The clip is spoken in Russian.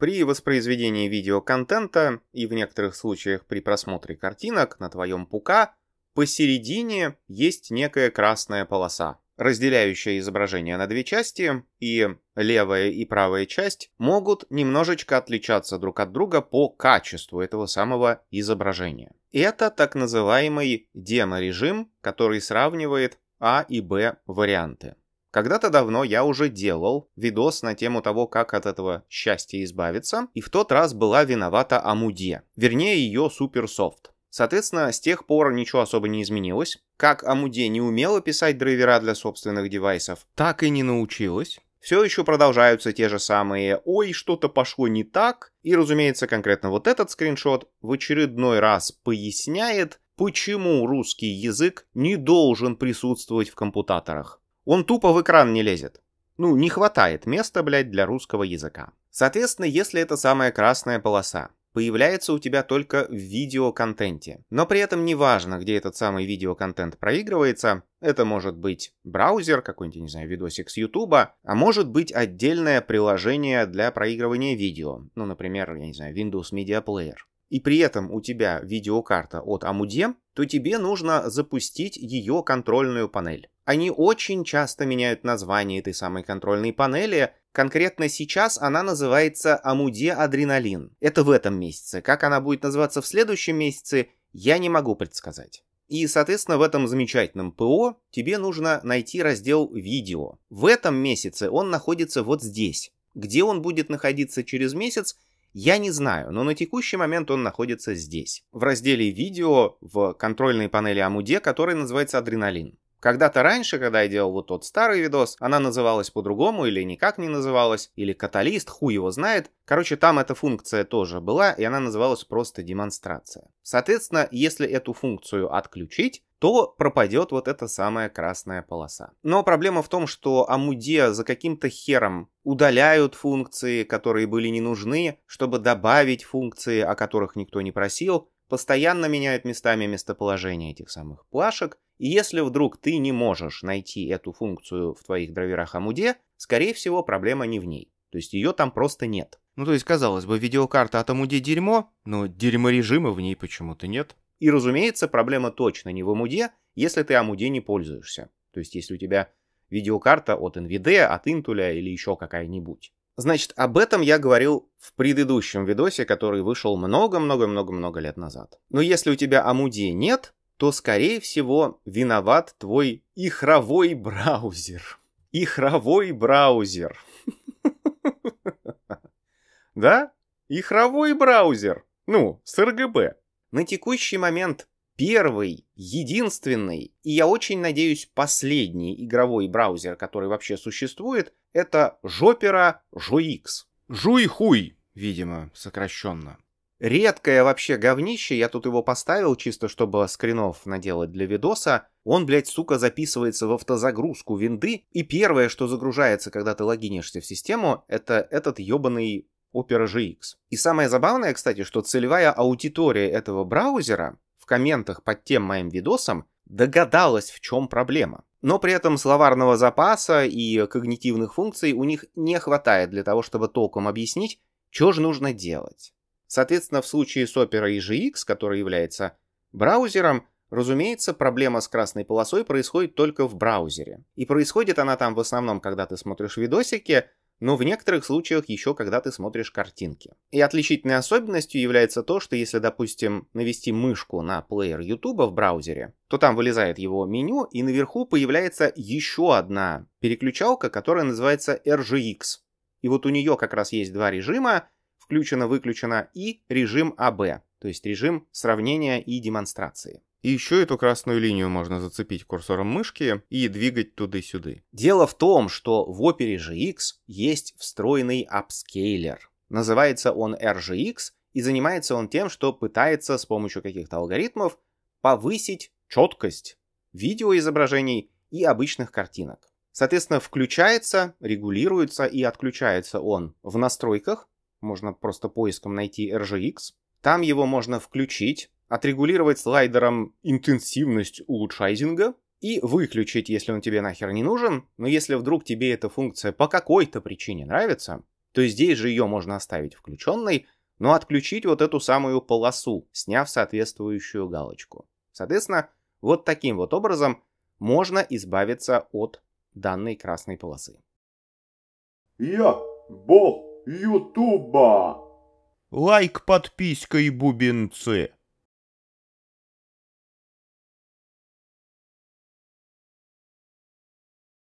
При воспроизведении видеоконтента и в некоторых случаях при просмотре картинок на твоем ПУКа посередине есть некая красная полоса, разделяющая изображение на две части, и левая и правая часть могут немножечко отличаться друг от друга по качеству этого самого изображения. Это так называемый демо-режим, который сравнивает А и Б варианты. Когда-то давно я уже делал видос на тему того, как от этого счастья избавиться, и в тот раз была виновата Амуде, вернее ее суперсофт. Соответственно, с тех пор ничего особо не изменилось. Как Амуде не умела писать драйвера для собственных девайсов, так и не научилась. Все еще продолжаются те же самые «Ой, что-то пошло не так». И, разумеется, конкретно вот этот скриншот в очередной раз поясняет, почему русский язык не должен присутствовать в компутаторах. Он тупо в экран не лезет. Ну, не хватает места, блядь, для русского языка. Соответственно, если это самая красная полоса, появляется у тебя только в видеоконтенте. Но при этом не важно, где этот самый видеоконтент проигрывается. Это может быть браузер, какой-нибудь, не знаю, видосик с Ютуба, а может быть отдельное приложение для проигрывания видео. Ну, например, я не знаю, Windows Media Player и при этом у тебя видеокарта от Амуде, то тебе нужно запустить ее контрольную панель. Они очень часто меняют название этой самой контрольной панели. Конкретно сейчас она называется Амуде Адреналин. Это в этом месяце. Как она будет называться в следующем месяце, я не могу предсказать. И, соответственно, в этом замечательном ПО тебе нужно найти раздел «Видео». В этом месяце он находится вот здесь. Где он будет находиться через месяц – я не знаю, но на текущий момент он находится здесь, в разделе «Видео» в контрольной панели Амуде, который называется «Адреналин». Когда-то раньше, когда я делал вот тот старый видос, она называлась по-другому или никак не называлась, или каталист, хуй его знает. Короче, там эта функция тоже была, и она называлась просто демонстрация. Соответственно, если эту функцию отключить, то пропадет вот эта самая красная полоса. Но проблема в том, что Амуде за каким-то хером удаляют функции, которые были не нужны, чтобы добавить функции, о которых никто не просил, постоянно меняют местами местоположение этих самых плашек, и если вдруг ты не можешь найти эту функцию в твоих драйверах Амуде, скорее всего проблема не в ней. То есть ее там просто нет. Ну то есть, казалось бы, видеокарта от Амуде дерьмо, но дерьморежима в ней почему-то нет. И, разумеется, проблема точно не в амуде, если ты амуде не пользуешься. То есть, если у тебя видеокарта от NVIDIA, от Intel или еще какая-нибудь. Значит, об этом я говорил в предыдущем видосе, который вышел много-много-много-много лет назад. Но если у тебя АМУДЕ нет, то, скорее всего, виноват твой ихровой браузер. Ихровой браузер. Да? Ихровой браузер. Ну, с РГБ. На текущий момент первый, единственный и, я очень надеюсь, последний игровой браузер, который вообще существует, это Жопера Жуикс. Жуйхуй, видимо, сокращенно. Редкое вообще говнище, я тут его поставил чисто, чтобы скринов наделать для видоса. Он, блядь, сука, записывается в автозагрузку винды, и первое, что загружается, когда ты логинишься в систему, это этот ебаный Opera GX. И самое забавное, кстати, что целевая аудитория этого браузера в комментах под тем моим видосом догадалась, в чем проблема. Но при этом словарного запаса и когнитивных функций у них не хватает для того, чтобы толком объяснить, что же нужно делать. Соответственно, в случае с Opera EGX, который является браузером, разумеется, проблема с красной полосой происходит только в браузере. И происходит она там в основном, когда ты смотришь видосики, но в некоторых случаях еще когда ты смотришь картинки. И отличительной особенностью является то, что если, допустим, навести мышку на плеер YouTube в браузере, то там вылезает его меню, и наверху появляется еще одна переключалка, которая называется RGX. И вот у нее как раз есть два режима, включено-выключено и режим АБ, то есть режим сравнения и демонстрации. И еще эту красную линию можно зацепить курсором мышки и двигать туды сюда. Дело в том, что в опере GX есть встроенный апскейлер. Называется он RGX, и занимается он тем, что пытается с помощью каких-то алгоритмов повысить четкость видеоизображений и обычных картинок. Соответственно, включается, регулируется и отключается он в настройках. Можно просто поиском найти RGX. Там его можно включить, отрегулировать слайдером интенсивность улучшайзинга и выключить, если он тебе нахер не нужен, но если вдруг тебе эта функция по какой-то причине нравится, то здесь же ее можно оставить включенной, но отключить вот эту самую полосу, сняв соответствующую галочку. Соответственно, вот таким вот образом можно избавиться от данной красной полосы. Я бог Ютуба! Лайк, подписка и бубенцы!